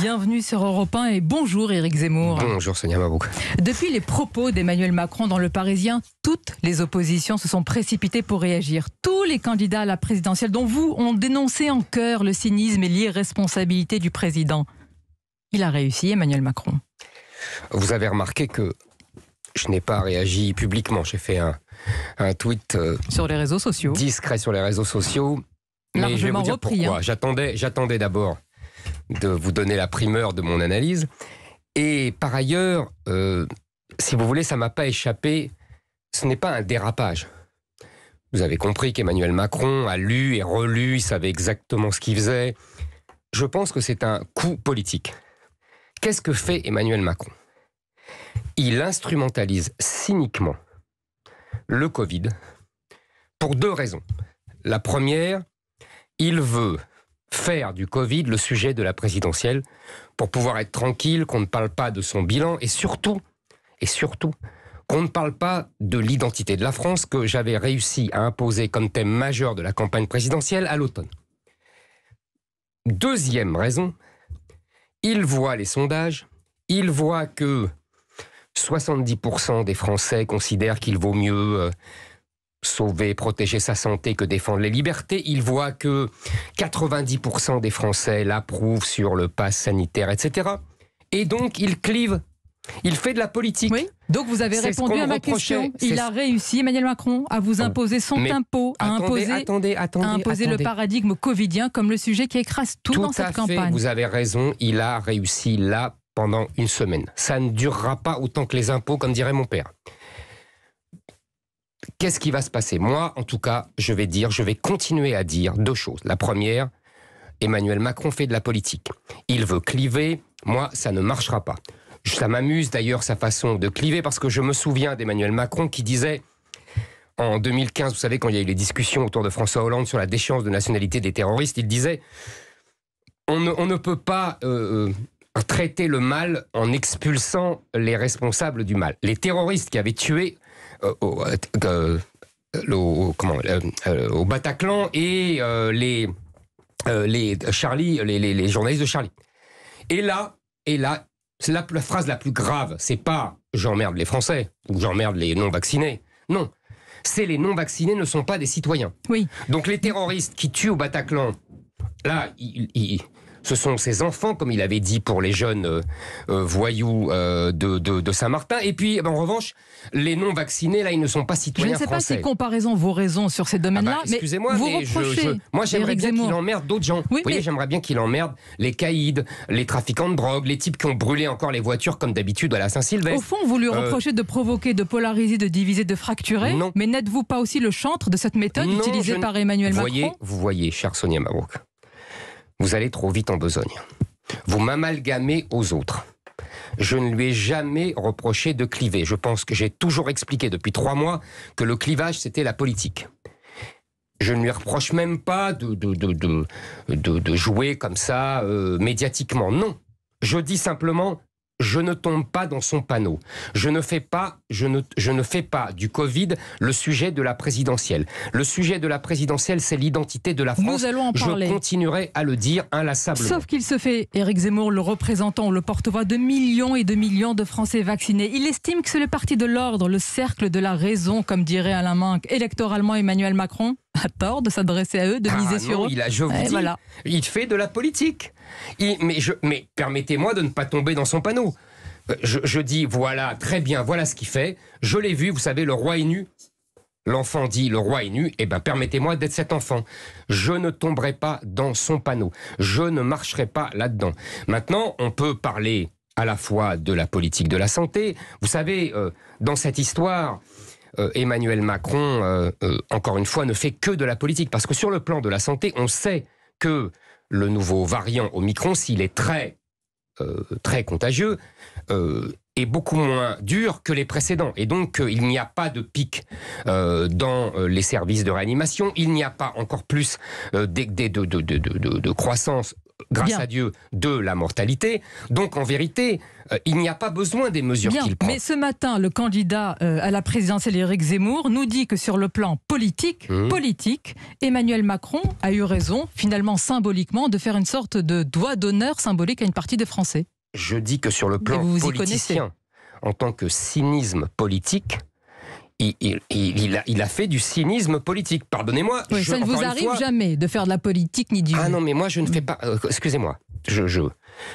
Bienvenue sur Europe 1 et bonjour Éric Zemmour. Bonjour Sonia Mabouk. Depuis les propos d'Emmanuel Macron dans Le Parisien, toutes les oppositions se sont précipitées pour réagir. Tous les candidats à la présidentielle, dont vous, ont dénoncé en cœur le cynisme et l'irresponsabilité du président. Il a réussi, Emmanuel Macron. Vous avez remarqué que je n'ai pas réagi publiquement. J'ai fait un, tweet euh, sur les réseaux sociaux. discret sur les réseaux sociaux. Mais je vais vous hein. J'attendais, j'attendais d'abord de vous donner la primeur de mon analyse. Et par ailleurs, euh, si vous voulez, ça m'a pas échappé, ce n'est pas un dérapage. Vous avez compris qu'Emmanuel Macron a lu et relu, il savait exactement ce qu'il faisait. Je pense que c'est un coup politique. Qu'est-ce que fait Emmanuel Macron Il instrumentalise cyniquement le Covid pour deux raisons. La première, il veut faire du Covid le sujet de la présidentielle pour pouvoir être tranquille, qu'on ne parle pas de son bilan et surtout, et surtout, qu'on ne parle pas de l'identité de la France que j'avais réussi à imposer comme thème majeur de la campagne présidentielle à l'automne. Deuxième raison, il voit les sondages, il voit que 70% des Français considèrent qu'il vaut mieux euh, sauver, protéger sa santé que défendre les libertés. Il voit que 90% des Français l'approuvent sur le pass sanitaire, etc. Et donc, il clive. Il fait de la politique. Donc vous avez répondu à ma question. Il a réussi, Emmanuel Macron, à vous ah imposer son impôt, à imposer, attendez, attendez, imposer le paradigme covidien comme le sujet qui écrase tout, dans cette à campagne. Fait, vous avez raison, il a réussi là pendant une semaine. Ça ne durera pas autant que les impôts, comme dirait mon père. Qu'est-ce qui va se passer Moi, en tout cas, je vais dire, je vais continuer à dire deux choses. La première, Emmanuel Macron fait de la politique. Il veut cliver, moi, ça ne marchera pas. Ça m'amuse d'ailleurs sa façon de cliver parce que je me souviens d'Emmanuel Macron qui disait en 2015, vous savez, quand il y a eu les discussions autour de François Hollande sur la déchéance de nationalité des terroristes, il disait on ne, peut pas euh, euh, traiter le mal en expulsant les responsables du mal. Les terroristes qui avaient tué euh, euh, au, comment, euh, au, Bataclan et les, les, Charlie, les, les, journalistes de Charlie. Et là, et là, c'est la, phrase la plus grave. C'est pas j'emmerde les Français ou j'emmerde les non-vaccinés. Non. C'est les non-vaccinés ne sont pas des citoyens. Oui. Donc les terroristes qui tuent au Bataclan, là, ils, ce sont ses enfants, comme il avait dit pour les jeunes euh, euh, voyous euh, de, Saint-Martin. Et puis, en revanche, les non-vaccinés, là, ils ne sont pas citoyens français. Je ne sais pas si comparaison vos raison sur ces domaines-là. Ah bah, excusez-moi, mais, moi, j'aimerais bien qu'il emmerde d'autres gens. Oui, Vous voyez, j'aimerais bien qu'il emmerde les caïds, les trafiquants de drogue, les types qui ont brûlé encore les voitures, comme d'habitude, à la Saint-Sylvestre. Au fond, vous lui reprochez de provoquer, de polariser, de diviser, de fracturer. Mais n'êtes-vous pas aussi le chantre de cette méthode utilisée par Emmanuel Macron Vous voyez, cher Sonia Mabrouk, vous allez trop vite en besogne. Vous m'amalgamez aux autres. Je ne lui ai jamais reproché de cliver. Je pense que j'ai toujours expliqué depuis trois mois que le clivage, c'était la politique. Je ne lui reproche même pas de, de, de, de, jouer comme ça euh, médiatiquement. Non. Je dis simplement, je ne tombe pas dans son panneau. Je ne fais pas, je je ne fais pas du Covid le sujet de la présidentielle. Le sujet de la présidentielle, c'est l'identité de la France. Je continuerai à le dire inlassablement. Sauf qu'il se fait, Éric Zemmour, le représentant, le porte-voix de millions et de millions de Français vaccinés. Il estime que c'est le parti de l'ordre, le cercle de la raison, comme dirait Alain Manque, électoralement Emmanuel Macron a tort de s'adresser à eux, de ah miser sur eux. je vous dis, il fait de la politique mais, permettez-moi de ne pas tomber dans son panneau. Euh, je, dis, voilà, très bien, voilà ce qu'il fait. Je l'ai vu, vous savez, le roi est nu. L'enfant dit, le roi est nu, eh bien permettez-moi d'être cet enfant. Je ne tomberai pas dans son panneau. Je ne marcherai pas là-dedans. Maintenant, on peut parler à la fois de la politique de la santé. Vous savez, euh, dans cette histoire, euh, Emmanuel Macron, encore une fois, ne fait que de la politique. Parce que sur le plan de la santé, on sait que le nouveau variant Omicron, s'il est très, euh, très contagieux, euh, est beaucoup moins dur que les précédents. Et donc, euh, il n'y a pas de pic dans les services de réanimation, il n'y a pas encore plus de, de, croissance grâce à Dieu, de la mortalité. Donc en vérité, euh, il n'y a pas besoin des mesures qu'il prend. Mais ce matin, le candidat euh, à la présidence, Éric Zemmour nous dit que sur le plan politique, mmh. politique, Emmanuel Macron a eu raison, finalement symboliquement, de faire une sorte de doigt d'honneur symbolique à une partie des Français. Je dis que sur le plan politique, en tant que cynisme politique, il, il, a, fait du cynisme politique. Pardonnez-moi. ça ne vous arrive jamais de faire de la politique ni du. Ah non, mais moi je ne fais mm. pas. Euh, excusez-moi. Je, je,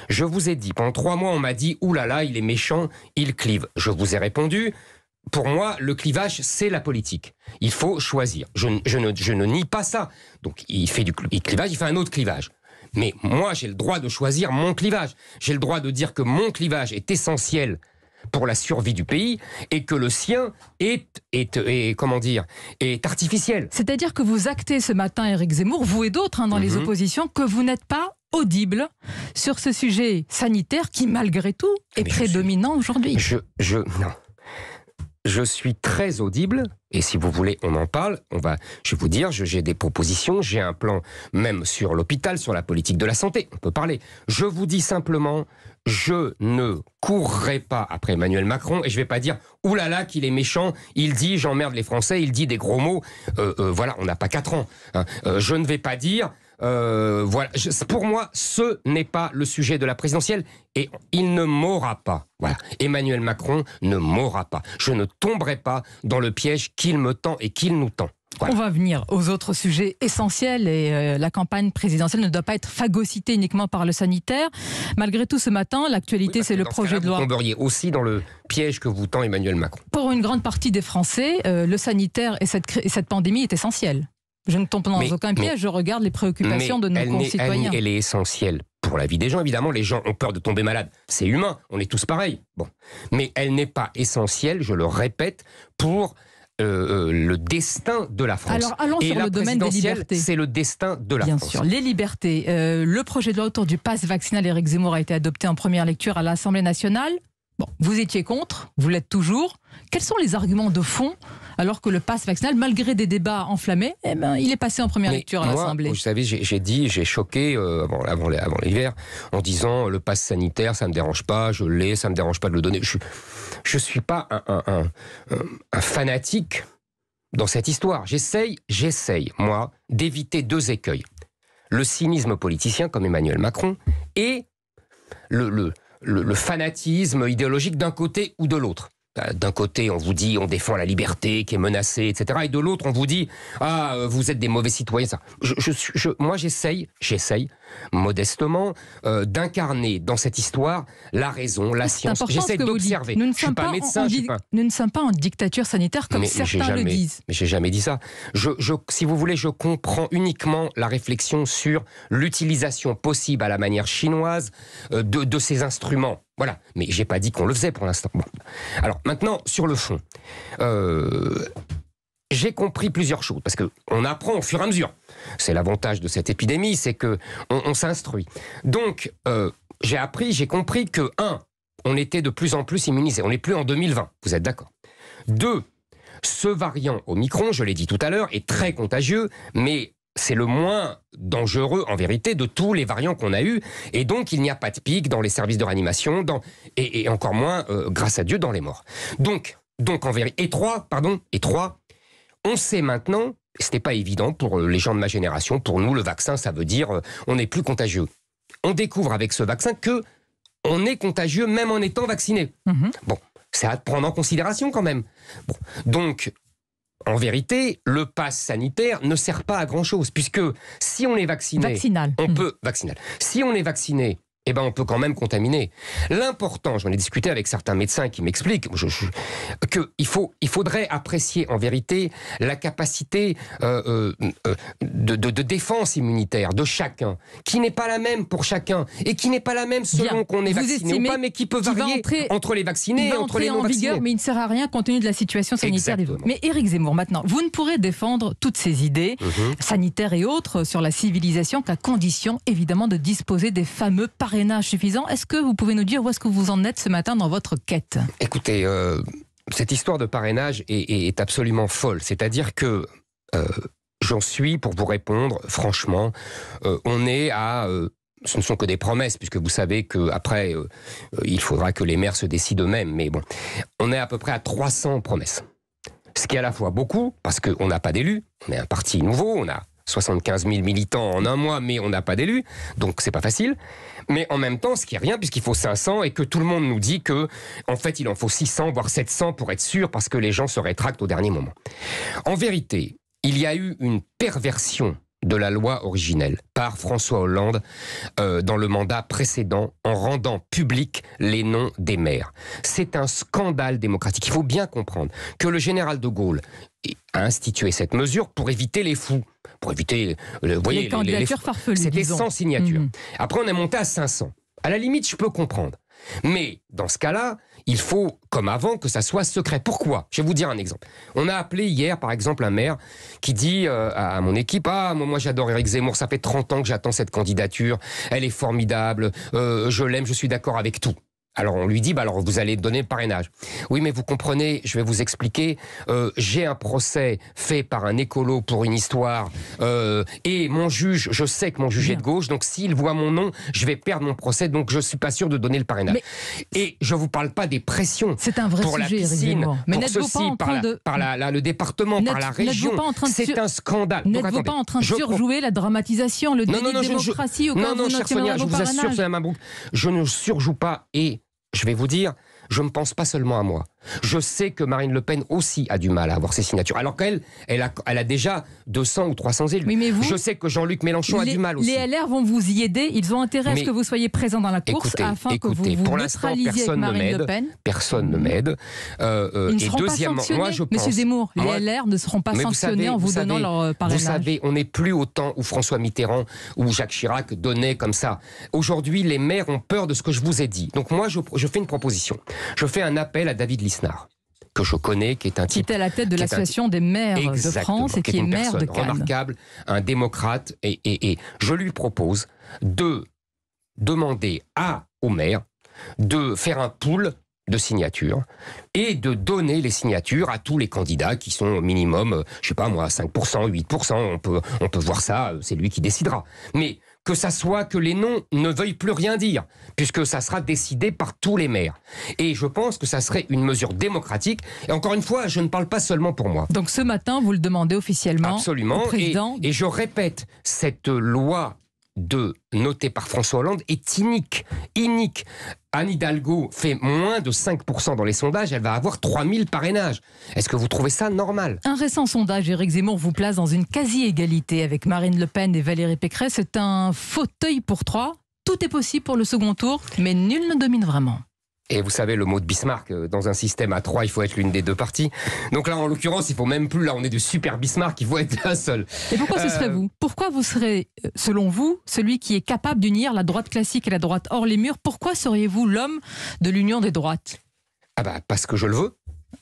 je, vous ai dit, pendant trois mois, on m'a dit oulala, il est méchant, il clive. Je vous ai répondu. Pour moi, le clivage, c'est la politique. Il faut choisir. Je, je ne, ne, nie pas ça. Donc, il fait du clivage, il fait un autre clivage. Mais moi, j'ai le droit de choisir mon clivage. J'ai le droit de dire que mon clivage est essentiel pour la survie du pays et que le sien est, est, comment dire, est artificiel. C'est-à-dire que vous actez ce matin, Éric Zemmour, vous et d'autres hein, dans les mhm. oppositions, que vous n'êtes pas audible sur ce sujet sanitaire qui, malgré tout, est prédominant aujourd'hui. Je, je, Je suis très audible, et si vous voulez, on en parle. On va, je vais vous dire, j'ai des propositions, j'ai un plan, même sur l'hôpital, sur la politique de la santé. On peut parler. Je vous dis simplement, je ne courrai pas après Emmanuel Macron et je vais pas dire oulala qu'il est méchant, il dit j'emmerde les Français, il dit des gros mots. Euh, euh, voilà, on n'a pas quatre ans. Hein. Euh, je ne vais pas dire. voilà, pour moi, ce n'est pas le sujet de la présidentielle et il ne mourra pas. Voilà, Emmanuel Macron ne mourra pas. Je ne tomberai pas dans le piège qu'il me tend et qu'il nous tend. On va venir aux autres sujets essentiels et euh, la campagne présidentielle ne doit pas être phagocytée uniquement par le sanitaire. Malgré tout, ce matin, l'actualité, c'est le projet de loi. Vous tomberiez aussi dans le piège que vous tend Emmanuel Macron. Pour une grande partie des Français, euh, le sanitaire et cette, pandémie est essentielle. Je ne tombe dans aucun piège, je regarde les préoccupations de nos concitoyens. Elle, elle est essentielle pour la vie des gens, évidemment. Les gens ont peur de tomber malade. C'est humain, on est tous pareils. Bon. Mais elle n'est pas essentielle, je le répète, pour euh, euh, le destin de la France. Alors allons sur le domaine des libertés. C'est le destin de la France. Bien sûr, les libertés. Euh, le projet de loi autour du pass vaccinal, Eric Zemmour, a été adopté en première lecture à l'Assemblée nationale. Bon, vous étiez contre, vous l'êtes toujours. Quels sont les arguments de fond alors que le passe vaccinal, malgré des débats enflammés, eh ben, il est passé en première lecture à l'Assemblée. Vous savez, j'ai dit, j'ai choqué euh, avant, l'hiver, en disant le passe sanitaire, ça ne me dérange pas, je l'ai, ça ne me dérange pas de le donner. Je ne suis pas un, fanatique dans cette histoire. J'essaye, j'essaye, moi, d'éviter deux écueils. Le cynisme politicien, comme Emmanuel Macron, et le fanatisme idéologique d'un côté ou de l'autre. Bah, d'un côté, on vous dit on défend la liberté qui est menacée, etc. Et de l'autre, on vous dit ah euh, vous êtes des mauvais citoyens. moi, j'essaye, j'essaye modestement euh, d'incarner dans cette histoire la raison, la ah, science. J'essaie d'observer. Je ne sommes pas, pas, médecin, en, pas... Nous ne sommes pas en dictature sanitaire comme certains le disent. Mais j'ai jamais dit ça. si vous voulez, je comprends uniquement la réflexion sur l'utilisation possible à la manière chinoise euh, de ces instruments voilà. Mais j'ai pas dit qu'on le faisait pour l'instant. Alors maintenant, sur le fond, euh, j'ai compris plusieurs choses parce qu'on apprend au fur et à mesure. C'est l'avantage de cette épidémie, c'est que on, s'instruit. Donc euh, j'ai appris, j'ai compris que un, on était de plus en plus immunisé. On n'est plus en 2020. Vous êtes d'accord Deux, ce variant Omicron, je l'ai dit tout à l'heure, est très contagieux, mais c'est le moins dangereux, en vérité, de tous les variants qu'on a eus. Et donc, il n'y a pas de pic dans les services de réanimation, et, encore moins, euh, grâce à Dieu, dans les morts. Donc, donc en vérité, et trois, pardon, et trois, on sait maintenant, ce n'est pas évident pour euh, les gens de ma génération, pour nous, le vaccin, ça veut dire euh, on n'est plus contagieux. On découvre avec ce vaccin que on est contagieux même en étant vacciné. Mm-hmm. Bon, c'est à prendre en considération quand même. Bon. Donc, en vérité, le pass sanitaire ne sert pas à grand chose, puisque si on est vacciné, Vaccinal. on mm. peut vaccinal. Si on est vacciné, eh ben on peut quand même contaminer. L'important, j'en ai discuté avec certains médecins qui m'expliquent je, qu'il il faudrait apprécier en vérité la capacité euh, euh, de, défense immunitaire de chacun, qui n'est pas la même pour chacun et qui n'est pas la même selon qu'on est vacciné ou pas, mais qui peut varier entre les vaccinés et entre les non vaccinés. mais il ne sert à rien compte tenu de la situation sanitaire des Mais Éric Zemmour, maintenant, vous ne pourrez défendre toutes ces idées mhm. sanitaires et autres sur la civilisation qu'à condition évidemment de disposer des fameux paris suffisant. Est-ce que vous pouvez nous dire où est-ce que vous en êtes ce matin dans votre quête Écoutez, euh, cette histoire de parrainage est, absolument folle. C'est-à-dire que euh, j'en suis, pour vous répondre, franchement, euh, on est à ce ne sont que des promesses, puisque vous savez qu'après, il faudra que les maires se décident eux-mêmes. Mais bon, on est à peu près à 300 promesses. Ce qui est à la fois beaucoup, parce qu'on n'a pas d'élus, on est un parti nouveau, on a 75 000 militants en un mois, mais on n'a pas d'élus, donc c'est pas facile. Mais en même temps, ce qui est rien, puisqu'il faut 500 et que tout le monde nous dit que, en fait, il en faut 600, voire 700 pour être sûr, parce que les gens se rétractent au dernier moment. En vérité, il y a eu une perversion de la loi originelle par François Hollande euh, dans le mandat précédent en rendant public les noms des maires. C'est un scandale démocratique. Il faut bien comprendre que le général de Gaulle a institué cette mesure pour éviter les fous pour éviter. Euh, le, vous voyez, les candidatures farfelues. 100 signatures. Mmh. Après, on est monté à 500. À la limite, je peux comprendre. Mais dans ce cas-là, il faut, comme avant, que ça soit secret. Pourquoi Je vais vous dire un exemple. On a appelé hier, par exemple, un maire qui dit euh, à mon équipe Ah, moi, j'adore Eric Zemmour, ça fait 30 ans que j'attends cette candidature, elle est formidable, euh, je l'aime, je suis d'accord avec tout. Alors on lui dit, bah alors vous allez donner le parrainage. Oui, mais vous comprenez, je vais vous expliquer. Euh, j'ai un procès fait par un écolo pour une histoire, euh, et mon juge, je sais que mon juge est de gauche, donc s'il voit mon nom, je vais perdre mon procès, donc je suis pas sûr de donner le parrainage. et je vous parle pas des pressions. C'est un vrai pour sujet, la piscine, mais n'êtes-vous pas en train de... par le département, par la région. C'est un scandale. N'êtes-vous pas en train de surjouer la dramatisation, le déni de démocratie au Non, non, chère je vous assure, Je ne surjoue pas et je vais vous dire, je ne pense pas seulement à moi. Je sais que Marine Le Pen aussi a du mal à avoir ses signatures, alors qu'elle, elle a, déjà 200 ou 300 élus. je sais que Jean-Luc Mélenchon a du mal aussi. Les LR vont vous y aider, ils ont intérêt à ce que vous soyez présent dans la course afin que vous vous neutralisiez personne Marine Le Pen. Personne ne m'aide. Euh, euh, et deuxièmement, moi je pense, Monsieur Zemmour, les LR ne seront pas sanctionnés en vous, donnant leur euh, parrainage. Vous savez, on n'est plus au temps où François Mitterrand ou Jacques Chirac donnaient comme ça. Aujourd'hui, les maires ont peur de ce que je vous ai dit. Donc moi, je, je fais une proposition. Je fais un appel à David Lisson que je connais, qui est un type. Qui est à la tête de l'association des maires de France et qui, est, maire de Cannes. Remarquable, un démocrate. Et, je lui propose de demander à au maire de faire un pool de signatures et de donner les signatures à tous les candidats qui sont au minimum, je sais pas moi, 5%, 8%, on peut, on peut voir ça, euh, c'est lui qui décidera. Mais que ça soit que les noms ne veuillent plus rien dire, puisque ça sera décidé par tous les maires. Et je pense que ça serait une mesure démocratique. Et encore une fois, je ne parle pas seulement pour moi. Donc ce matin, vous le demandez officiellement Absolument. président. et je répète, cette loi 2, noté par François Hollande, est inique. Inique. Anne Hidalgo fait moins de 5% dans les sondages, elle va avoir 3000 parrainages. Est-ce que vous trouvez ça normal Un récent sondage, Éric Zemmour vous place dans une quasi-égalité avec Marine Le Pen et Valérie Pécresse. C'est un fauteuil pour trois. Tout est possible pour le second tour, mais nul ne domine vraiment. Et vous savez le mot de Bismarck, euh, dans un système à trois, il faut être l'une des deux parties. Donc là, en l'occurrence, il faut même plus, là, on est de super Bismarck, il faut être un seul. Et pourquoi ce serait euh, vous Pourquoi vous serez, euh, selon vous, celui qui est capable d'unir la droite classique et la droite hors les murs Pourquoi seriez-vous l'homme de l'union des droites Ah bah, parce que je le veux.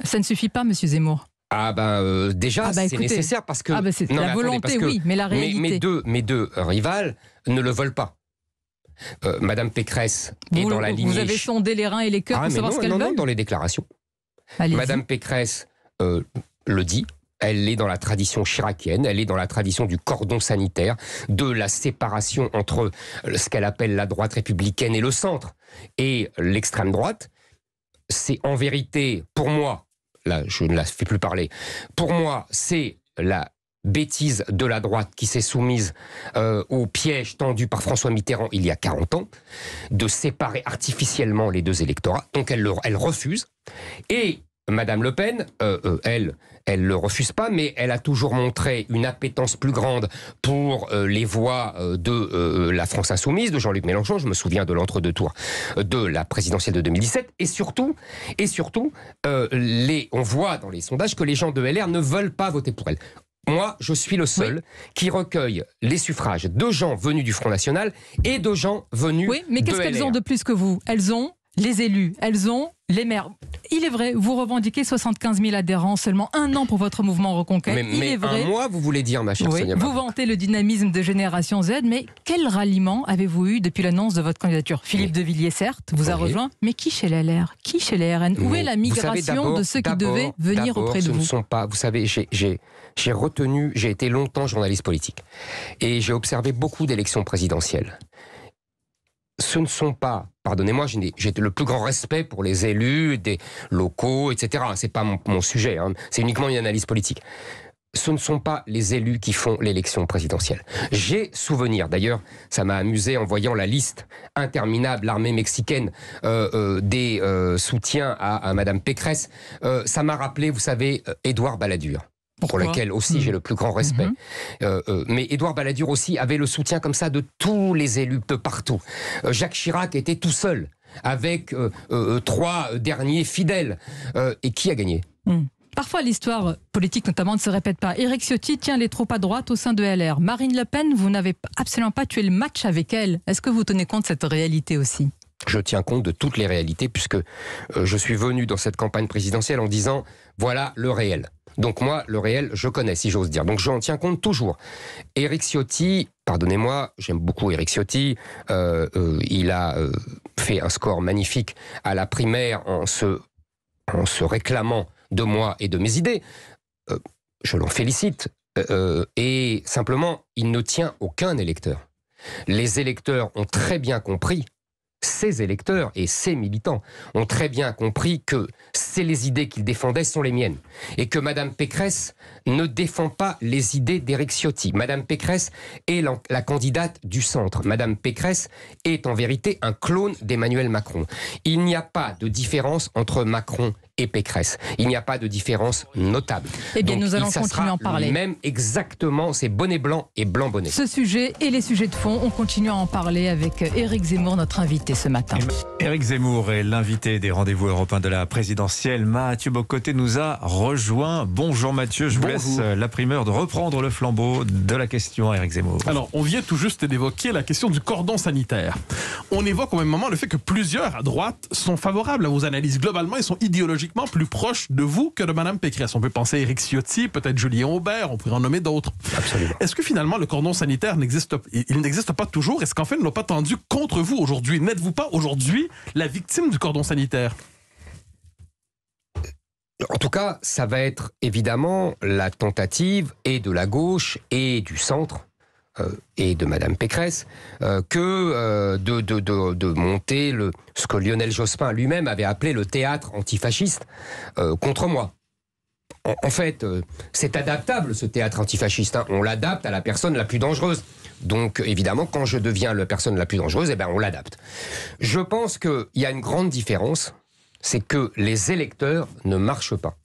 Ça ne suffit pas, monsieur Zemmour. Ah ben déjà, ah bah, c'est nécessaire parce que... Ah ben, c'est la volonté, oui, mais la réalité... deux, mes deux rivales ne le veulent pas. Euh, Madame Pécresse est dans la lignée. Vous avez sondé les reins et les cœurs ah, savoir ce qu'elle dans les déclarations. Madame Pécresse euh, le dit. Elle est dans la tradition chiracienne, elle est dans la tradition du cordon sanitaire, de la séparation entre ce qu'elle appelle la droite républicaine et le centre et l'extrême droite. C'est en vérité, pour moi, là je ne la fais plus parler, pour moi c'est la bêtise de la droite qui s'est soumise euh, au piège tendu par François Mitterrand il y a 40 ans, de séparer artificiellement les deux électorats. Donc elle, refuse. Et Madame Le Pen, euh, euh, elle, elle le refuse pas, mais elle a toujours montré une appétence plus grande pour les voix de la France insoumise, de Jean-Luc Mélenchon. Je me souviens de l'entre-deux tours de la présidentielle de 2017, et surtout, et surtout, on voit dans les sondages que les gens de LR ne veulent pas voter pour elle. Moi, je suis le seul qui recueille les suffrages de gens venus du Front National et de gens venus. Oui, mais qu'est-ce qu'elles ont de plus que vous Elles ont les élus, elles ont les maires. Il est vrai, vous revendiquez 75 000 adhérents, seulement un an pour votre mouvement Reconquête. Mais, Il est vrai. un mois, vous voulez dire, ma chère Vous vantez le dynamisme de Génération Z, mais quel ralliement avez-vous eu depuis l'annonce de votre candidature Philippe de Villiers, certes, vous a rejoint, mais qui chez les LR Qui chez les RN Où est la migration de ceux qui devaient venir auprès de vous ne sont pas, vous savez, j'ai retenu, j'ai été longtemps journaliste politique, et j'ai observé beaucoup d'élections présidentielles ce ne sont pas, pardonnez-moi, j'ai le plus grand respect pour les élus, des locaux, etc. Ce n'est pas mon, sujet, hein. c'est uniquement une analyse politique. Ce ne sont pas les élus qui font l'élection présidentielle. J'ai souvenir, d'ailleurs, ça m'a amusé en voyant la liste interminable, armée mexicaine, euh, euh, des euh, soutiens à, Mme Madame Pécresse. ça m'a rappelé, vous savez, Édouard Balladur pour laquelle aussi j'ai mm. le plus grand respect. Mm-hmm. Euh, euh, mais Édouard Balladur aussi avait le soutien comme ça de tous les élus de partout. Euh, Jacques Chirac était tout seul avec trois derniers fidèles. et qui a gagné mm. Parfois, l'histoire politique, notamment, ne se répète pas. Éric Ciotti tient les troupes à droite au sein de LR. Marine Le Pen, vous n'avez absolument pas tué le match avec elle. Est-ce que vous tenez compte de cette réalité aussi je tiens compte de toutes les réalités puisque je suis venu dans cette campagne présidentielle en disant voilà le réel. Donc moi, le réel, je connais, si j'ose dire. Donc j'en tiens compte toujours. Eric Ciotti, pardonnez-moi, j'aime beaucoup Eric Ciotti. Euh, euh, il a euh, fait un score magnifique à la primaire se, en se réclamant de moi et de mes idées. je l'en félicite. et simplement, il ne tient aucun électeur. Les électeurs ont très bien compris ces électeurs et ses militants ont très bien compris que c'est les idées qu'ils défendaient sont les miennes et que Madame Pécresse ne défend pas les idées d'Éric Ciotti. Madame Pécresse est la, candidate du centre. Madame Pécresse est en vérité un clone d'Emmanuel Macron. Il n'y a pas de différence entre Macron et Pécresse. Il n'y a pas de différence notable. Eh bien, nous allons continuer à en parler. Même exactement, c'est bonnet blanc et blanc bonnet. Ce sujet et les sujets de fond, on continue à en parler avec Éric Zemmour, notre invité ce matin. Éric Zemmour est l'invité des rendez-vous européens de la présidentielle. Mathieu Bocoté nous a rejoint. Bonjour Mathieu, je vous laisse la primeur de reprendre le flambeau de la question Éric Zemmour. Alors, on vient tout juste d'évoquer la question du cordon sanitaire. On évoque au même moment le fait que plusieurs à droite sont favorables à vos analyses. Globalement, ils sont idéologiques plus proche de vous que de Mme Pécresse. On peut penser à Éric Ciotti, peut-être Julien Aubert, on pourrait en nommer d'autres. Est-ce que finalement le cordon sanitaire n'existe il n'existe pas toujours Est-ce qu'en fait, ils ne l'ont pas tendu contre vous aujourd'hui N'êtes-vous pas aujourd'hui la victime du cordon sanitaire en tout cas, ça va être évidemment la tentative et de la gauche et du centre euh, et de Madame Pécresse euh, que euh, de, monter le, ce que Lionel Jospin lui-même avait appelé le théâtre antifasciste contre moi. En, fait, c'est adaptable ce théâtre antifasciste. Hein. On l'adapte à la personne la plus dangereuse. Donc évidemment, quand je deviens la personne la plus dangereuse, eh ben, on l'adapte. Je pense qu'il y a une grande différence, c'est que les électeurs ne marchent pas.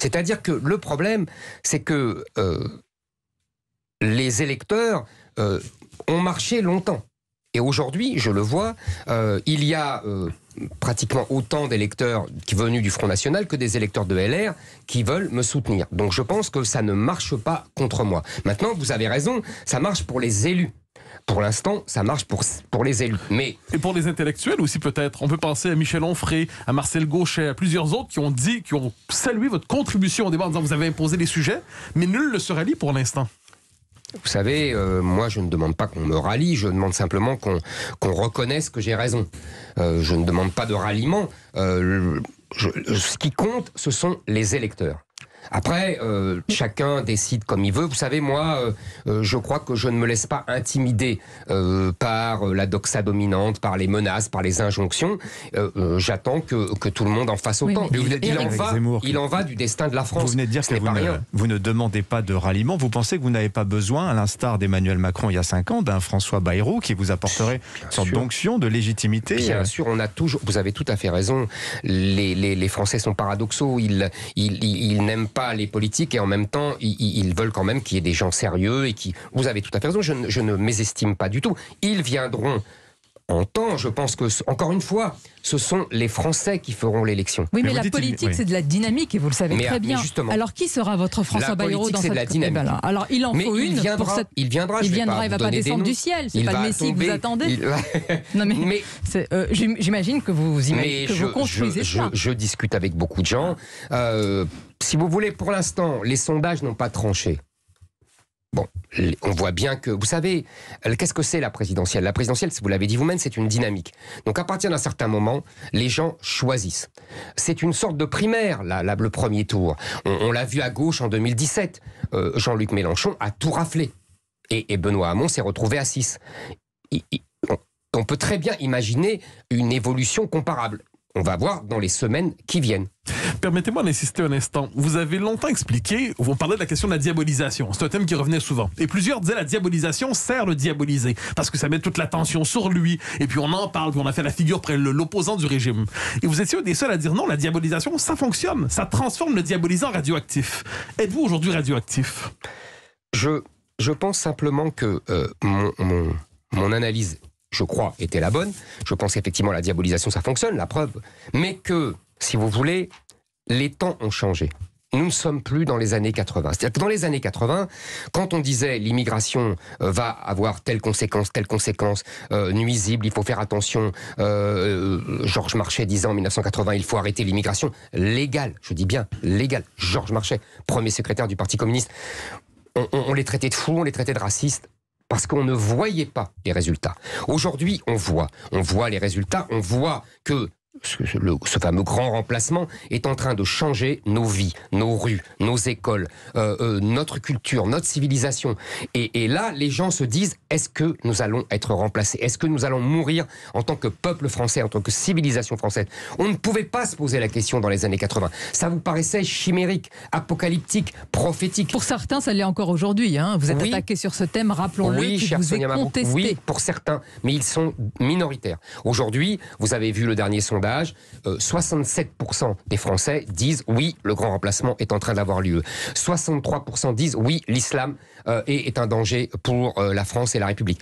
C'est-à-dire que le problème, c'est que les électeurs euh, ont marché longtemps. Et aujourd'hui, je le vois, euh, il y a euh, pratiquement autant d'électeurs qui venus du Front National que des électeurs de LR qui veulent me soutenir. Donc je pense que ça ne marche pas contre moi. Maintenant, vous avez raison, ça marche pour les élus. Pour l'instant, ça marche pour, les élus. Mais... Et pour les intellectuels aussi, peut-être. On peut penser à Michel Onfray, à Marcel Gauchet, à plusieurs autres qui ont dit, qui ont salué votre contribution au débat en disant vous avez imposé les sujets, mais nul ne se rallie pour l'instant. Vous savez, euh, moi, je ne demande pas qu'on me rallie, je demande simplement qu'on reconnaisse que j'ai raison. Euh, je ne demande pas de ralliement. Euh, ce qui compte, ce sont les électeurs. Après, euh, chacun décide comme il veut. Vous savez, moi, euh, euh, je crois que je ne me laisse pas intimider par la doxa dominante, par les menaces, par les injonctions. J'attends que, que, tout le monde en fasse autant. il, en va, du destin de la France. Vous venez de dire Ce que vous ne, vous ne, demandez pas de ralliement. Vous pensez que vous n'avez pas besoin, à l'instar d'Emmanuel Macron il y a 5 ans, d'un François Bayrou qui vous apporterait son une sorte d'onction, de légitimité Bien sûr, on a toujours, vous avez tout à fait raison. Les, Français sont paradoxaux. Ils, ils, ils n'aiment pas les politiques et en même temps, ils, veulent quand même qu'il y ait des gens sérieux et qui. Vous avez tout à fait raison, je ne, je pas du tout. Ils viendront en temps. Je pense que, encore une fois, ce sont les Français qui feront l'élection. Oui, mais, la politique, c'est de la dynamique, et vous le savez très ah, bien. Alors, qui sera votre François Bayrou dans cette de la dynamique. alors, il en faut il une. Viendra, pour cette... Il viendra, il viendra, il ne va pas descendre du ciel. C'est pas le Messie que vous attendez. non, mais, euh, j'imagine que vous, imaginez, que je, vous construisez ça. Je, discute avec beaucoup de gens. Euh, si vous voulez, pour l'instant, les sondages n'ont pas tranché. Bon, on voit bien que, vous savez, qu'est-ce que c'est la présidentielle La présidentielle, si vous l'avez dit vous-même, c'est une dynamique. Donc à partir d'un certain moment, les gens choisissent. C'est une sorte de primaire, le premier tour. On, l'a vu à gauche en 2017. Euh, Jean-Luc Mélenchon a tout raflé. Et, Benoît Hamon s'est retrouvé à 6. on peut très bien imaginer une évolution comparable on va voir dans les semaines qui viennent. Permettez-moi d'insister un instant. Vous avez longtemps expliqué, vous parlez de la question de la diabolisation. C'est un thème qui revenait souvent. Et plusieurs disaient la diabolisation sert le diaboliser parce que ça met toute l'attention sur lui. Et puis on en parle, puis on a fait la figure près de l'opposant du régime. Et vous étiez un des seuls à dire non, la diabolisation, ça fonctionne. Ça transforme le diabolisant radioactif. Êtes-vous aujourd'hui radioactif je, je pense simplement que euh, mon, mon analyse je crois, était la bonne. Je pense qu'effectivement, la diabolisation, ça fonctionne, la preuve. Mais que, si vous voulez, les temps ont changé. Nous ne sommes plus dans les années 80. C'est-à-dire que dans les années 80, quand on disait l'immigration euh, va avoir telle conséquence, telle conséquence euh, nuisible, il faut faire attention, euh, Georges Marchais disait en 1980, il faut arrêter l'immigration légale, je dis bien légale, Georges Marchais, premier secrétaire du Parti communiste, on les traitait de fous, on les traitait de racistes parce qu'on ne voyait pas les résultats. Aujourd'hui, on voit. On voit les résultats, on voit que ce, fameux grand remplacement est en train de changer nos vies, nos rues, nos écoles, euh, euh, notre culture, notre civilisation. Et, là, les gens se disent est-ce que nous allons être remplacés Est-ce que nous allons mourir en tant que peuple français, en tant que civilisation française On ne pouvait pas se poser la question dans les années 80. Ça vous paraissait chimérique, apocalyptique, prophétique. Pour certains, ça l'est encore aujourd'hui. Hein. Vous êtes attaqué sur ce thème, rappelons-le, oui, qui vous est Oui, pour certains, mais ils sont minoritaires. Aujourd'hui, vous avez vu le dernier sondage 67% euh, des Français disent oui, le grand remplacement est en train d'avoir lieu. 63% disent oui, l'islam euh, est, un danger pour euh, la France et la République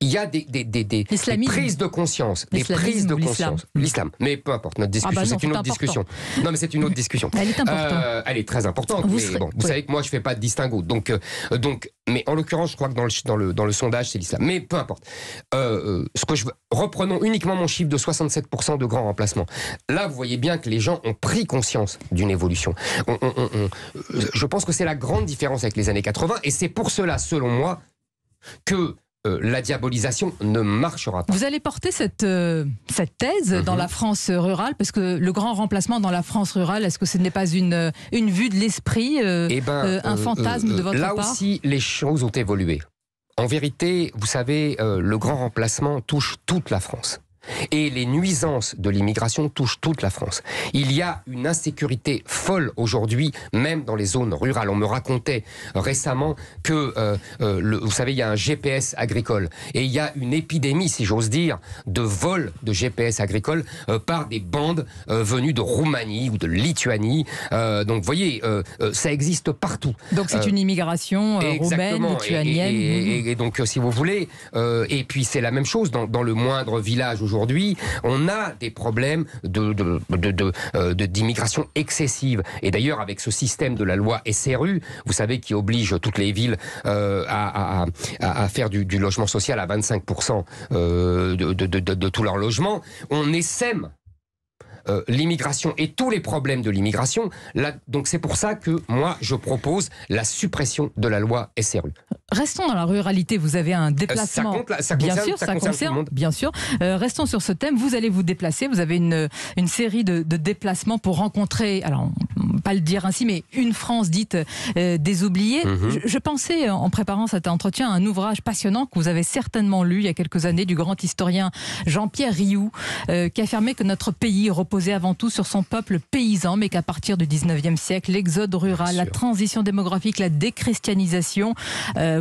il y a des, des, prises de conscience, des prises de conscience. L'islam. Mais peu importe, notre ah bah discussion, c'est une autre discussion. Non, mais c'est une autre discussion. elle est importante. Euh, elle est très importante. Vous, savez que moi, je ne fais pas de distinguo. Donc, euh, donc, mais en l'occurrence, je crois que dans le, dans le, dans le sondage, c'est l'islam. Mais peu importe. Euh, ce que je reprenons uniquement mon chiffre de 67% de grands remplacements. Là, vous voyez bien que les gens ont pris conscience d'une évolution. je pense que c'est la grande différence avec les années 80, et c'est pour cela, selon moi, que euh, la diabolisation ne marchera pas. Vous allez porter cette, euh, thèse mhm. dans la France rurale, parce que le grand remplacement dans la France rurale, est-ce que ce n'est pas une, euh, vue de l'esprit, eh ben, un fantasme de votre part Là aussi, les choses ont évolué. En vérité, vous savez, le grand remplacement touche toute la France. Et les nuisances de l'immigration touchent toute la France. Il y a une insécurité folle aujourd'hui, même dans les zones rurales. On me racontait récemment que, euh, euh, vous savez, il y a un GPS agricole. Et il y a une épidémie, si j'ose dire, de vol de GPS agricole euh, par des bandes venues de Roumanie ou de Lituanie. donc, vous voyez, ça existe partout. Donc, c'est une immigration roumaine, lituanienne. Et, donc, si vous voulez, et puis c'est la même chose dans, dans le moindre village aujourd'hui aujourd'hui, on a des problèmes euh, d'immigration de, excessive. Et d'ailleurs, avec ce système de la loi SRU, vous savez, qui oblige toutes les villes euh, à, faire du, logement social à 25% euh, de, tout leur logement, on essaime l'immigration et tous les problèmes de l'immigration. Donc c'est pour ça que moi, je propose la suppression de la loi SRU. Restons dans la ruralité. Vous avez un déplacement. Ça, concerne, bien sûr, ça, concerne, le monde. bien sûr. Euh, restons sur ce thème. Vous allez vous déplacer. Vous avez une, série de, déplacements pour rencontrer. Alors, pas le dire ainsi, mais une France dite euh, des mhm. je, pensais euh, en préparant cet entretien à un ouvrage passionnant que vous avez certainement lu il y a quelques années du grand historien Jean-Pierre Rioux, euh, qui affirmait que notre pays reposait avant tout sur son peuple paysan, mais qu'à partir du 19e siècle, l'exode rural, la transition démographique, la déchristianisation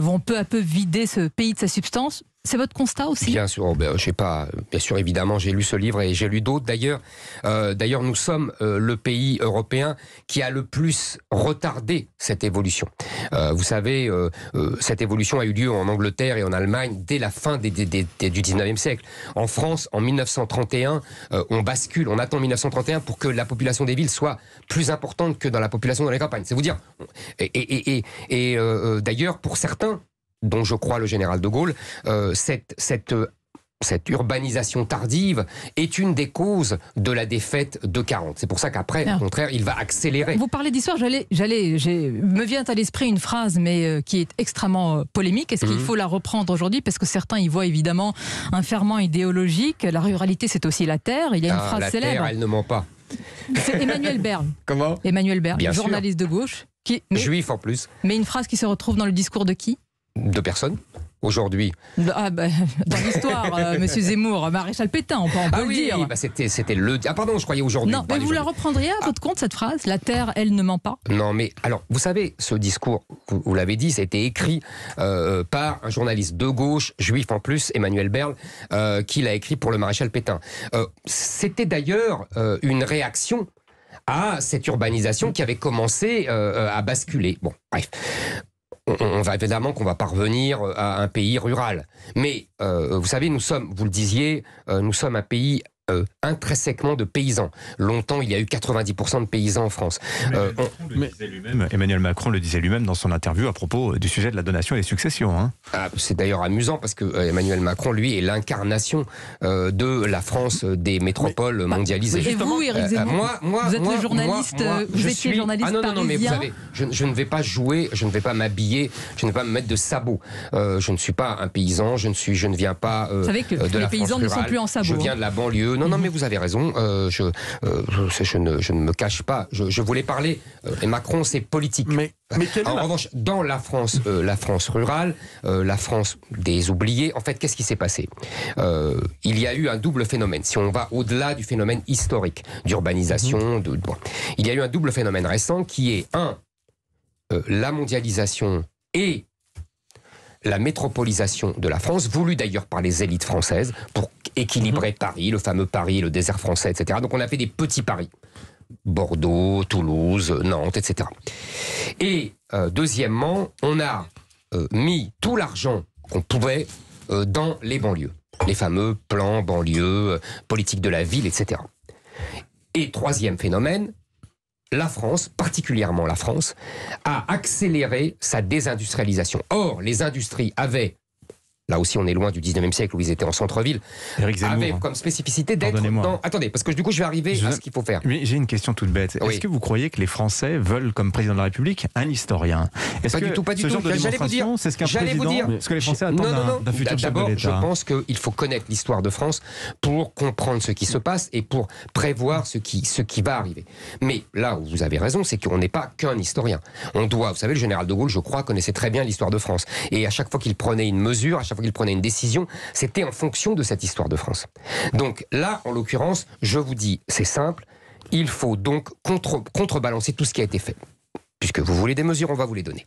vont peu à peu vider ce pays de sa substance c'est votre constat aussi Bien sûr, oh, ben, euh, je sais pas. Euh, bien sûr, évidemment, j'ai lu ce livre et j'ai lu d'autres. D'ailleurs, euh, d'ailleurs, nous sommes le pays européen qui a le plus retardé cette évolution. vous savez, cette évolution a eu lieu en Angleterre et en Allemagne dès la fin du 19e siècle. En France, en 1931, on bascule, on attend 1931 pour que la population des villes soit plus importante que dans la population dans les campagnes. C'est vous dire. et d'ailleurs, pour certains, dont je crois le général de Gaulle, euh, cette, cette euh, cette urbanisation tardive est une des causes de la défaite de 40. C'est pour ça qu'après, au ah. contraire, il va accélérer. Vous parlez d'histoire, j'allais, j'allais, me vient à l'esprit une phrase, mais euh, qui est extrêmement polémique. Est-ce qu'il mhm. faut la reprendre aujourd'hui Parce que certains y voient évidemment un ferment idéologique. La ruralité, c'est aussi la terre. Il y a une phrase ah, phrase la Terre, elle ne ment pas. C'est Emmanuel Bern. Comment Emmanuel Bern, journaliste de gauche. Qui, Juif en plus. Mais une phrase qui se retrouve dans le discours de qui de personnes aujourd'hui. Ah, bah, dans l'histoire, euh, Monsieur Zemmour, Maréchal Pétain, on peut, on ah peut ah oui, bah, c'était, c'était le. Ah pardon, je croyais aujourd'hui. Non, bah, mais vous la reprendriez à ah. votre compte cette phrase La terre, elle ne ment pas. Non, mais alors, vous savez, ce discours, vous, l'avez dit, ça a été écrit euh, par un journaliste de gauche, juif en plus, Emmanuel Berle, euh, qui l'a écrit pour le Maréchal Pétain. c'était d'ailleurs une réaction à cette urbanisation qui avait commencé à basculer. Bon, bref on, va évidemment qu'on va parvenir euh, à un pays rural. Mais euh, vous savez, nous sommes, vous le disiez, euh, nous sommes un pays euh, intrinsèquement de paysans. Longtemps, il y a eu 90% de paysans en France. Euh, Emmanuel Macron le disait lui-même dans son interview à propos du sujet de la donation et des successions. Hein. Ah, c'est d'ailleurs amusant parce que euh, Emmanuel Macron, lui, est l'incarnation de la France des métropoles bah, mondialisées. Et vous, Éric Zemmour, moi, vous êtes le journaliste, je non, mais vous savez, je, ne vais pas jouer, je ne vais pas m'habiller, je ne vais pas me mettre de sabots. je ne suis pas un paysan, je ne, suis, je ne viens pas vous savez que les paysans sont plus en sabots. Je viens hein. de la banlieue non, non, mhm. mais vous avez raison. Euh, je, euh, je, ne, me cache pas. Je, voulais parler. Euh, et Macron, c'est politique. Mais, mais en revanche, dans la France, la France rurale, la France des oubliés, en fait, qu'est-ce qui s'est passé Il y a eu un double phénomène. Si on va au-delà du phénomène historique d'urbanisation, mhm. de, il y a eu un double phénomène récent qui est un la mondialisation et la métropolisation de la France, voulue d'ailleurs par les élites françaises pour équilibrer mhm. Paris, le fameux Paris, le désert français, etc. Donc on a fait des petits paris. Bordeaux, Toulouse, Nantes, etc. Et euh, deuxièmement, on a euh, mis tout l'argent qu'on pouvait euh, dans les banlieues, les fameux plans banlieues, politique de la ville, etc. Et troisième phénomène, la France, particulièrement la France, a accéléré sa désindustrialisation. Or, les industries avaient Là aussi, on est loin du 19e siècle où ils étaient en centre-ville. Avec comme spécificité d'être dans... Attendez, parce que du coup, je vais arriver je... à ce qu'il faut faire. Mais j'ai une question toute bête. Est-ce que vous croyez que les Français veulent, comme président de la République, un historien Pas du tout, pas du tout. J'allais de dire. c'est ce qu'un président, ce que les Français attendent non, non, non. D'abord, je pense qu'il faut connaître l'histoire de France pour comprendre ce qui se passe et pour prévoir ce qui, ce qui va arriver. Mais là où vous avez raison, c'est qu'on n'est pas qu'un historien. On doit, vous savez, le général de Gaulle, je crois, connaissait très bien l'histoire de France. Et à chaque fois qu'il prenait une mesure, chaque il qu'il prenait une décision, c'était en fonction de cette histoire de France. Donc là, en l'occurrence, je vous dis, c'est simple, il faut donc contrebalancer tout ce qui a été fait puisque vous voulez des mesures, on va vous les donner.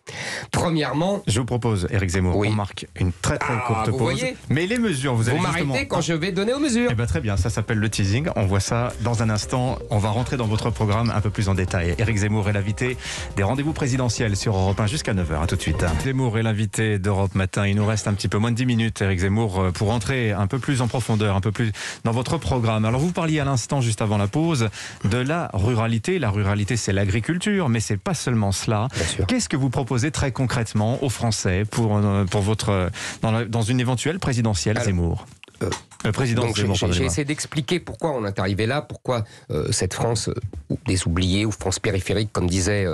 Premièrement. Je vous propose, Éric Zemmour, on marque une très très ah, courte vous pause. Voyez mais les mesures, vous, vous allez m'arrêtez quand je vais donner aux mesures. Eh ben, très bien, ça s'appelle le teasing. On voit ça dans un instant. On va rentrer dans votre programme un peu plus en détail. Éric Zemmour est l'invité des rendez-vous présidentiels sur Europe 1 jusqu'à 9h. À tout de suite. Zemmour est l'invité d'Europe Matin. Il nous reste un petit peu moins de 10 minutes, Éric Zemmour, euh, pour entrer un peu plus en profondeur, un peu plus dans votre programme. Alors vous parliez à l'instant, juste avant la pause, de la ruralité. La ruralité, c'est l'agriculture, mais c'est pas seulement cela. Qu'est-ce que vous proposez très concrètement aux Français pour, euh, pour votre, euh, dans, une éventuelle présidentielle Zemmour euh, président J'ai essayé d'expliquer pourquoi on est arrivé là, pourquoi cette France des oubliés ou France périphérique, comme disait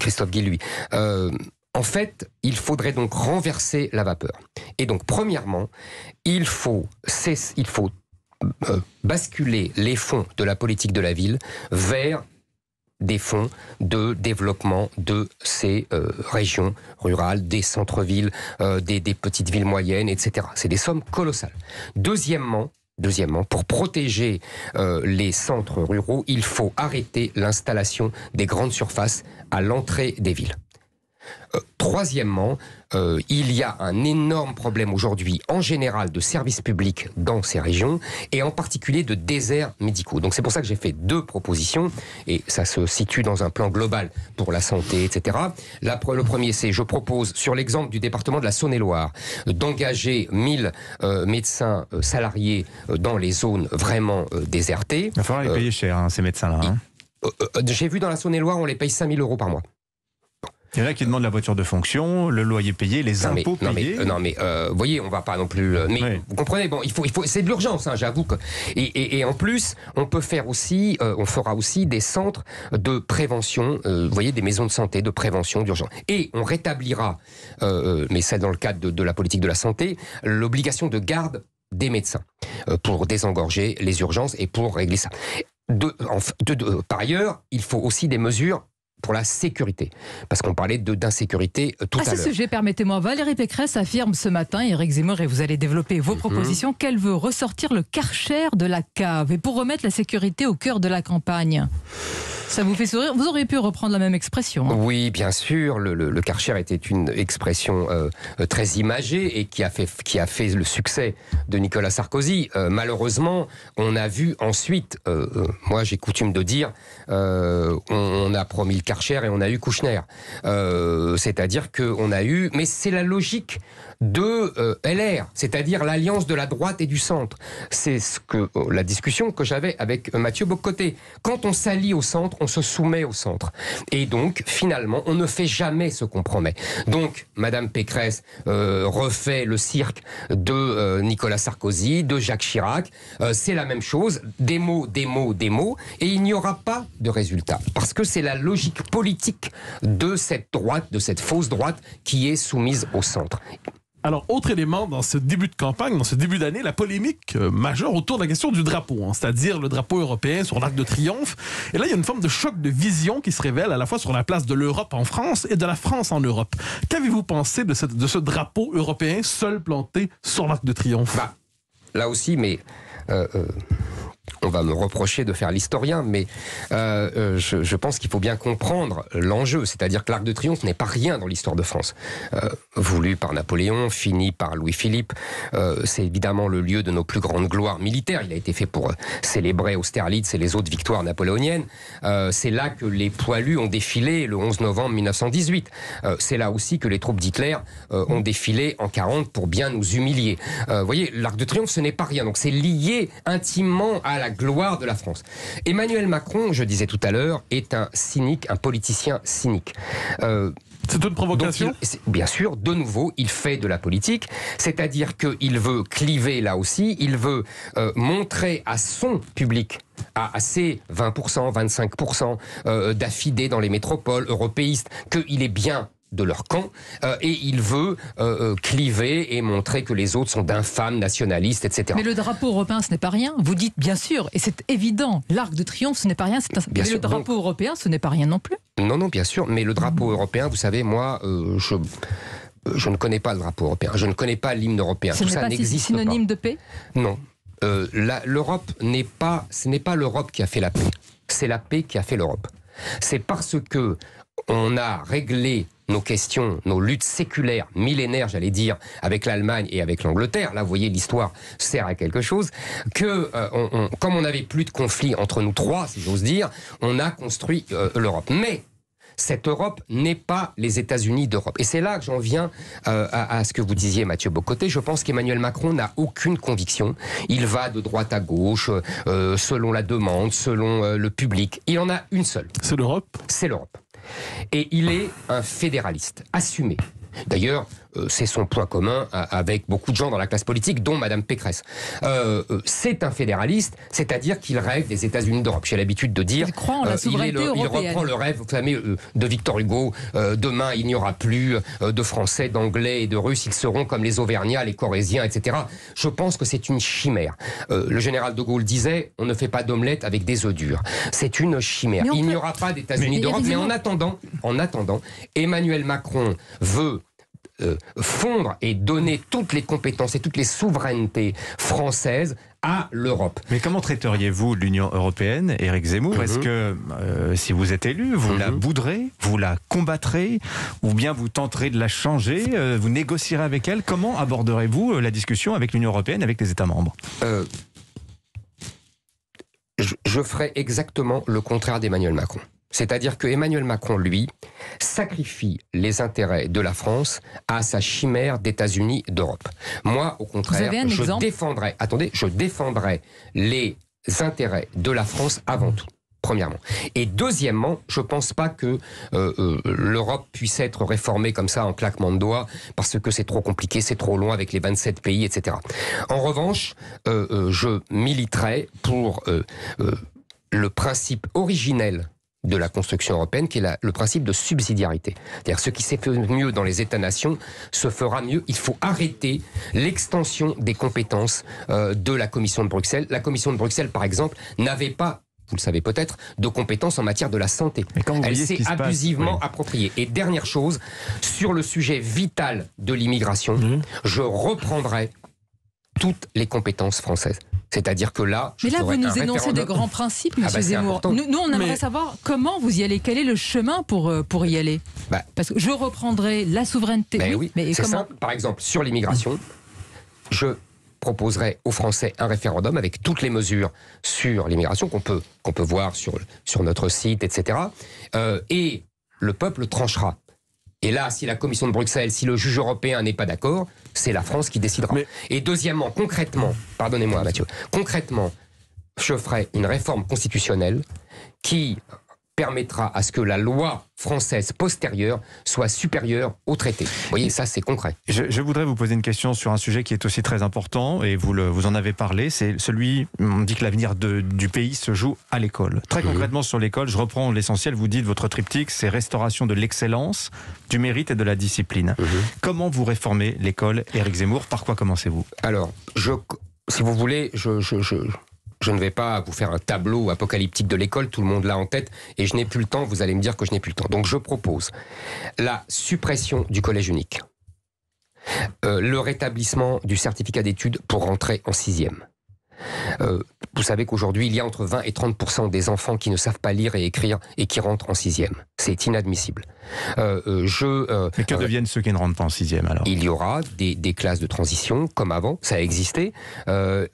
Christophe Guilluy. en fait, il faudrait donc renverser la vapeur. Et donc, premièrement, il faut, il faut basculer les fonds de la politique de la ville vers des fonds de développement de ces euh, régions rurales, des centres-villes, euh, des, petites villes moyennes, etc. C'est des sommes colossales. Deuxièmement, Deuxièmement, pour protéger euh, les centres ruraux, il faut arrêter l'installation des grandes surfaces à l'entrée des villes troisièmement, euh, il y a un énorme problème aujourd'hui en général de services publics dans ces régions et en particulier de déserts médicaux. Donc c'est pour ça que j'ai fait deux propositions et ça se situe dans un plan global pour la santé, etc. le premier, c'est je propose sur l'exemple du département de la Saône-et-Loire d'engager 1000 euh, médecins euh, salariés dans les zones vraiment désertées. Il va falloir les payer cher, hein, ces médecins-là. Hein. J'ai vu dans la Saône-et-Loire, on les paye 5000 euros par mois. Il y en a qui demandent la voiture de fonction, le loyer payé, les impôts mais, payés. Euh, non mais, vous euh, voyez, on va pas non plus. Euh, mais vous comprenez, bon, il faut, il faut, c'est de l'urgence, hein, j'avoue que. Et, en plus, on peut faire aussi, on fera aussi des centres de prévention, vous voyez, des maisons de santé de prévention d'urgence. Et on rétablira, mais c'est dans le cadre de, la politique de la santé, l'obligation de garde des médecins pour désengorger les urgences et pour régler ça. par ailleurs, il faut aussi des mesures pour la sécurité. Parce qu'on parlait d'insécurité euh, tout à, l'heure. À ce sujet, permettez-moi, Valérie Pécresse affirme ce matin, Eric Zemmour, et vous allez développer vos mhm. propositions, qu'elle veut ressortir le karcher de la cave et pour remettre la sécurité au cœur de la campagne. Ça vous fait sourire Vous auriez pu reprendre la même expression. Hein. Oui, bien sûr. Le, le, Karcher était une expression euh, euh, très imagée et qui a, fait, qui a fait le succès de Nicolas Sarkozy. Euh, malheureusement, on a vu ensuite, moi j'ai coutume de dire, on, a promis le Karcher et on a eu Kouchner. C'est-à-dire qu'on a eu, mais c'est la logique de euh, LR, c'est-à-dire l'alliance de la droite et du centre. C'est ce que euh, la discussion que j'avais avec euh, Mathieu Bocoté. Quand on s'allie au centre, on se soumet au centre. Et donc, finalement, on ne fait jamais ce qu'on promet. Donc, Madame Pécresse refait le cirque de Nicolas Sarkozy, de Jacques Chirac. c'est la même chose, des mots, des mots, des mots, et il n'y aura pas de résultat. Parce que c'est la logique politique de cette droite, de cette fausse droite, qui est soumise au centre. Alors, autre élément dans ce début de campagne, dans ce début d'année, la polémique euh, majeure autour de la question du drapeau, hein, c'est-à-dire le drapeau européen sur l'Arc de Triomphe. Et là, il y a une forme de choc de vision qui se révèle à la fois sur la place de l'Europe en France et de la France en Europe. Qu'avez-vous pensé de, cette, de, ce drapeau européen seul planté sur l'Arc de Triomphe bah, Là aussi, mais... Euh, euh on va me reprocher de faire l'historien, mais euh, euh, je, pense qu'il faut bien comprendre l'enjeu, c'est-à-dire que l'Arc de Triomphe n'est pas rien dans l'histoire de France. Euh, voulu par Napoléon, fini par Louis-Philippe, c'est évidemment le lieu de nos plus grandes gloires militaires. Il a été fait pour célébrer Austerlitz et les autres victoires napoléoniennes. c'est là que les poilus ont défilé le 11 novembre 1918. c'est là aussi que les troupes d'Hitler ont défilé en 40 pour bien nous humilier. Vous voyez, l'Arc de Triomphe, ce n'est pas rien. Donc c'est lié intimement à la gloire de la France. Emmanuel Macron, je disais tout à l'heure, est un cynique, un politicien cynique. Euh, c'est une provocation Bien sûr, de nouveau, il fait de la politique, c'est-à-dire qu'il veut cliver là aussi, il veut euh, montrer à son public à, ses 20%, 25% euh, d'affidés dans les métropoles européistes, qu'il est bien de leur camp, euh, et il veut euh, euh, cliver et montrer que les autres sont d'infâmes nationalistes, etc. Mais le drapeau européen, ce n'est pas rien. Vous dites bien sûr, et c'est évident, l'arc de triomphe, ce n'est pas rien. mais le drapeau européen, ce n'est pas rien non plus. Non, non, bien sûr. Mais le drapeau européen, vous savez, moi, je je ne connais pas le drapeau européen, je ne connais pas l'hymne européen. Tout ça n'existe pas. synonyme de paix Non. L'Europe n'est pas, ce n'est pas l'Europe qui a fait la paix, c'est la paix qui a fait l'Europe. C'est parce que on a réglé nos questions, nos luttes séculaires, millénaires, j'allais dire, avec l'Allemagne et avec l'Angleterre, là, vous voyez, l'histoire sert à quelque chose, que, euh, comme on n'avait plus de conflit entre nous trois, si j'ose dire, on a construit euh, l'Europe. Mais, cette Europe n'est pas les États-Unis d'Europe. Et c'est là que j'en viens euh, à, ce que vous disiez, Mathieu Bocoté. Je pense qu'Emmanuel Macron n'a aucune conviction. Il va de droite à gauche, selon la demande, selon le public. Il en a une seule. C'est l'Europe C'est l'Europe. Et il est un fédéraliste, assumé. D'ailleurs, euh, c'est son point commun euh, avec beaucoup de gens dans la classe politique, dont Mme Pécresse. Euh, c'est un fédéraliste, c'est-à-dire qu'il rêve des États-Unis d'Europe. J'ai l'habitude de dire, il, reprend le rêve de Victor Hugo. demain, il n'y aura plus de Français, d'Anglais et de Russes. Ils seront comme les Auvergnats, les Corésiens, etc. Je pense que c'est une chimère. le général de Gaulle disait on ne fait pas d'omelette avec des œufs durs. C'est une chimère. Il n'y aura pas d'États-Unis d'Europe. Mais en attendant, en attendant, Emmanuel Macron veut euh, fondre et donner toutes les compétences et toutes les souverainetés françaises à l'Europe. Mais comment traiteriez-vous l'Union européenne, Éric Zemmour Est-ce mhm. que, euh, si vous êtes élu, vous la mhm. boudrez vous la combattrez, ou bien vous tenterez de la changer, euh, vous négocierez avec elle Comment aborderez-vous la discussion avec l'Union européenne, avec les États membres je ferai exactement le contraire d'Emmanuel Macron. C'est-à-dire que Emmanuel Macron, lui, sacrifie les intérêts de la France à sa chimère d'États-Unis d'Europe. Moi, au contraire, je défendrai, attendez, je défendrai les intérêts de la France avant tout premièrement. Et deuxièmement, je ne pense pas que euh, euh, l'Europe puisse être réformée comme ça en claquement de doigts, parce que c'est trop compliqué, c'est trop long avec les 27 pays, etc. En revanche, euh, je militerai pour le principe originel de la construction européenne, qui est le principe de subsidiarité. C'est-à-dire ce qui s'est fait mieux dans les États-nations se fera mieux. Il faut arrêter l'extension des compétences euh, de la Commission de Bruxelles. La Commission de Bruxelles, par exemple, n'avait pas vous le savez peut-être, de compétences en matière de la santé. Elle s'est abusivement appropriée. Et dernière chose, sur le sujet vital de l'immigration, mmh. je reprendrai toutes les compétences françaises. C'est-à-dire que là, mais là vous nous énoncez des grands principes, ah, bah, M. Zemmour. Nous, on aimerait savoir comment vous y allez, quel est le chemin pour euh, pour y aller. Bah. Parce que je reprendrai la souveraineté. Ben oui, mais comment Par exemple, sur l'immigration, je proposerai aux Français un référendum avec toutes les mesures sur l'immigration qu'on peut qu'on peut voir sur sur notre site, etc. Euh, et le peuple tranchera. Et là, si la Commission de Bruxelles, si le juge européen n'est pas d'accord, c'est la France qui décidera. Et deuxièmement, concrètement, pardonnez-moi Mathieu, concrètement, je ferai une réforme constitutionnelle qui permettra à ce que la loi française postérieure soit supérieure au traité. Vous voyez, ça c'est concret. Je, voudrais vous poser une question sur un sujet qui est aussi très important, et vous, vous en avez parlé, c'est celui, on dit que l'avenir du pays se joue à l'école. Très concrètement sur l'école, je reprends l'essentiel, vous dites votre triptyque, c'est restauration de l'excellence, du mérite et de la discipline. Mhm. Comment vous réformez l'école, Éric Zemmour Par quoi commencez-vous Alors, je, si vous voulez, je je ne vais pas vous faire un tableau apocalyptique de l'école, tout le monde l'a en tête, et je n'ai plus le temps, vous allez me dire que je n'ai plus le temps. Donc je propose la suppression du collège unique, euh, le rétablissement du certificat d'études pour rentrer en sixième, euh, vous savez qu'aujourd'hui, il y a entre 20 et 30 des enfants qui ne savent pas lire et écrire et qui rentrent en sixième. C'est inadmissible. Euh, euh je, euh, que deviennent ceux qui ne rentrent pas en sixième alors Il y aura des, classes de transition comme avant, ça a existé.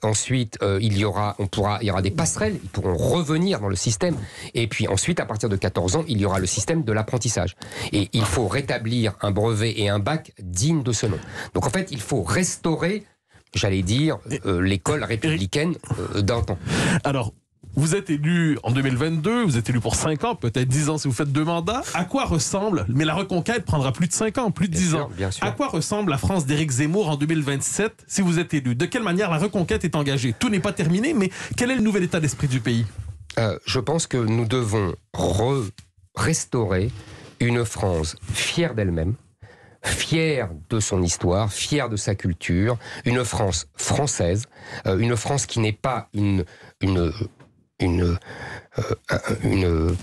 ensuite, il y aura, on pourra, il y aura des passerelles, ils pourront revenir dans le système. Et puis ensuite, à partir de 14 ans, il y aura le système de l'apprentissage. Et il faut rétablir un brevet et un bac digne de ce nom. Donc en fait, il faut restaurer j'allais dire, euh, l'école républicaine euh, d'antan. Alors, vous êtes élu en 2022, vous êtes élu pour 5 ans, peut-être 10 ans si vous faites deux mandats. À quoi ressemble, mais la reconquête prendra plus de 5 ans, plus de 10 ans. bien sûr. À quoi ressemble la France d'Éric Zemmour en 2027 si vous êtes élu De quelle manière la reconquête est engagée Tout n'est pas terminé, mais quel est le nouvel état d'esprit du pays euh, Je pense que nous devons restaurer une France fière d'elle-même, fier de son histoire, fier de sa culture, une France française, euh, une France qui n'est pas une, une, une, euh, une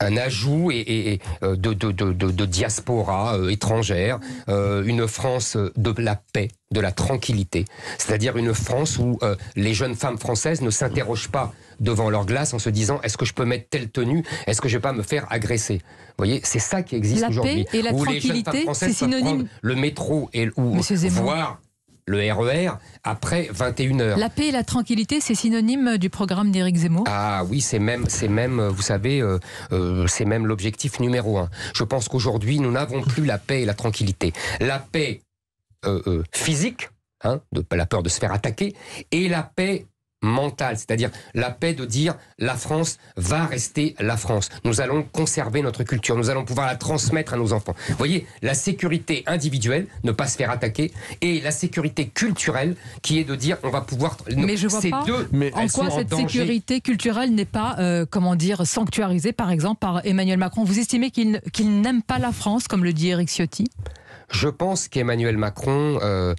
un ajout et, euh, de, diaspora euh, étrangère, euh, une France de la paix, de la tranquillité, c'est-à-dire une France où les jeunes femmes françaises ne s'interrogent pas devant leur glace en se disant est-ce que je peux mettre telle tenue, est-ce que je vais pas me faire agresser. Vous voyez, c'est ça qui existe aujourd'hui. La paix et la tranquillité, c'est synonyme. Le métro et où, voir le RER e après 21h. La paix et la tranquillité, c'est synonyme du programme d'Éric Zemmour Ah oui, c'est même, c'est même, euh, vous savez, euh, euh, c'est même l'objectif numéro un. Je pense qu'aujourd'hui, nous n'avons plus la paix et la tranquillité. La paix physique, hein, de la peur de se faire attaquer, et la paix Mental, c'est-à-dire la paix de dire la France va rester la France. Nous allons conserver notre culture, nous allons pouvoir la transmettre à nos enfants. Vous voyez, la sécurité individuelle, ne pas se faire attaquer, et la sécurité culturelle qui est de dire on va pouvoir. Mais je vois deux, en quoi cette sécurité culturelle n'est pas, euh, comment dire, sanctuarisée par exemple par Emmanuel Macron. Vous estimez qu'il n'aime pas la France, comme le dit Eric Ciotti je pense qu'Emmanuel Macron euh,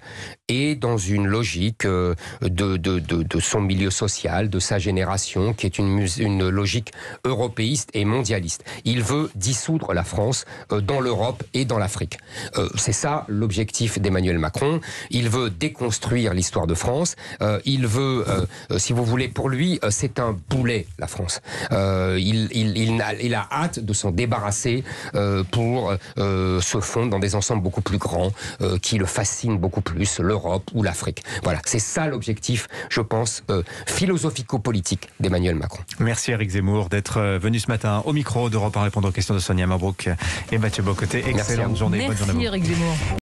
et dans une logique euh, de, de, son milieu social, de sa génération, qui est une, une logique européiste et mondialiste. Il veut dissoudre la France euh, dans l'Europe et dans l'Afrique. Euh, c'est ça l'objectif d'Emmanuel Macron. Il veut déconstruire l'histoire de France. Il veut, si vous voulez, pour lui, c'est un boulet, la France. Il, a, hâte de s'en débarrasser pour se fondre dans des ensembles beaucoup plus grands, qui le fascinent beaucoup plus l'Europe ou l'Afrique. Voilà, c'est ça l'objectif, je pense, euh, philosophico-politique d'Emmanuel Macron. Merci Eric Zemmour d'être euh, venu ce matin au micro d'Europe à répondre aux questions de Sonia Mabrouk et Mathieu Bocoté. Excellente journée. Merci Eric Zemmour.